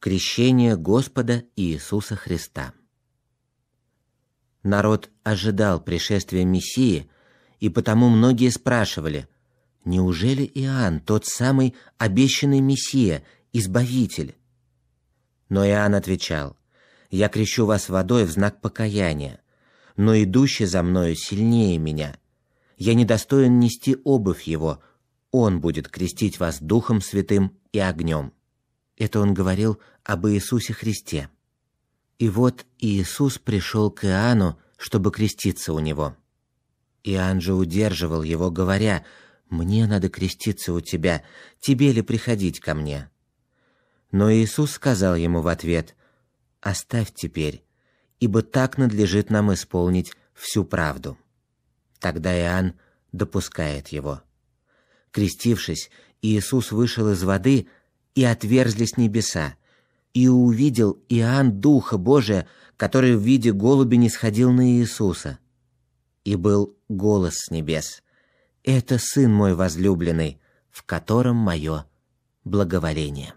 крещение Господа Иисуса Христа. Народ ожидал пришествия Мессии, и потому многие спрашивали, неужели Иоанн тот самый обещанный Мессия, Избавитель? Но Иоанн отвечал, «Я крещу вас водой в знак покаяния, но идущий за мною сильнее меня. Я не достоин нести обувь его, он будет крестить вас Духом Святым и огнем». Это он говорил об Иисусе Христе. И вот Иисус пришел к Иоанну, чтобы креститься у него. Иоанн же удерживал его, говоря, «Мне надо креститься у тебя, тебе ли приходить ко мне?» Но Иисус сказал ему в ответ, «Оставь теперь, ибо так надлежит нам исполнить всю правду». Тогда Иоанн допускает его. Крестившись, Иисус вышел из воды – и отверзлись небеса. И увидел Иоанн Духа Божия, который в виде голуби не сходил на Иисуса. И был голос с небес. «Это Сын мой возлюбленный, в котором мое благоволение».